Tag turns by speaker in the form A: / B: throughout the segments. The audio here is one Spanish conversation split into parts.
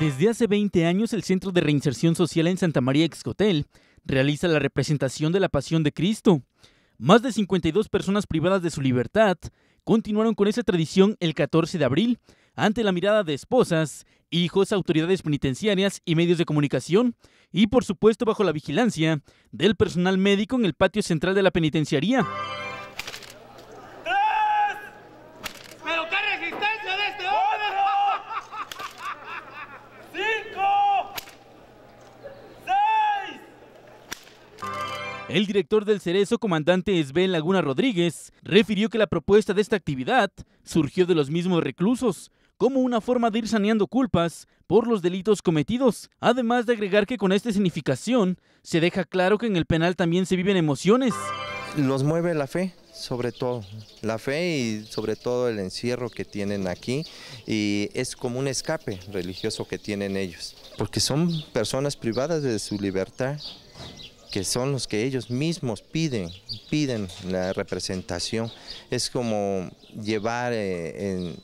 A: Desde hace 20 años, el Centro de Reinserción Social en Santa María Excotel realiza la representación de la Pasión de Cristo. Más de 52 personas privadas de su libertad continuaron con esa tradición el 14 de abril, ante la mirada de esposas, hijos, autoridades penitenciarias y medios de comunicación, y por supuesto bajo la vigilancia del personal médico en el patio central de la penitenciaría. El director del Cerezo, comandante Sven Laguna Rodríguez, refirió que la propuesta de esta actividad surgió de los mismos reclusos, como una forma de ir saneando culpas por los delitos cometidos, además de agregar que con esta significación se deja claro que en el penal también se viven emociones.
B: Los mueve la fe, sobre todo, la fe y sobre todo el encierro que tienen aquí y es como un escape religioso que tienen ellos, porque son personas privadas de su libertad que son los que ellos mismos piden, piden la representación. Es como llevar eh,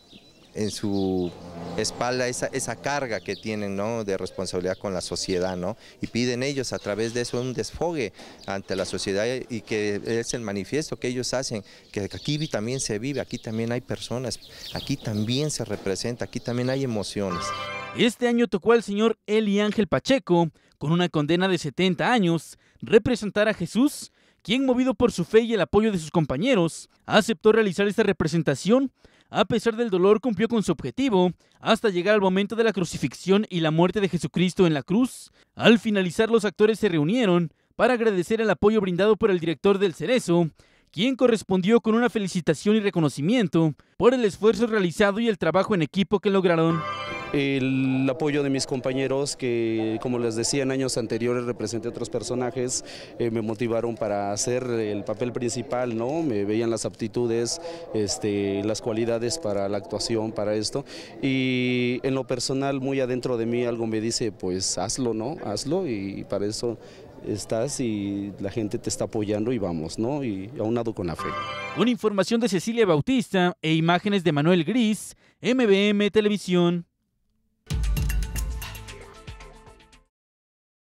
B: en, su espalda esa, carga que tienen ¿no? de responsabilidad con la sociedad, ¿no? Y piden ellos a través de eso un desfogue ante la sociedad y que es el manifiesto que ellos hacen, que aquí también se vive, aquí también hay personas, aquí también se representa, aquí también hay emociones. Este año tocó al señor Eli Ángel
A: Pacheco, con una condena de 70 años, representar a Jesús, quien movido por su fe y el apoyo de sus compañeros, aceptó realizar esta representación a pesar del dolor cumplió con su objetivo, hasta llegar al momento de la crucifixión y la muerte de Jesucristo en la cruz. Al finalizar los actores se reunieron para agradecer el apoyo brindado por el director del Cerezo, quien correspondió con una felicitación y reconocimiento por el esfuerzo
C: realizado y el trabajo en equipo que lograron el apoyo de mis compañeros que, como les decía en años anteriores, representé otros personajes, eh, me motivaron para hacer el papel principal, ¿no? Me veían las aptitudes, este, las cualidades para la actuación, para esto. Y en lo personal, muy adentro de mí, algo me dice, pues hazlo, ¿no? Hazlo y para eso estás y la gente te está apoyando y vamos, ¿no? Y aunado con la fe.
A: Con información de Cecilia Bautista e imágenes de Manuel Gris, MBM Televisión.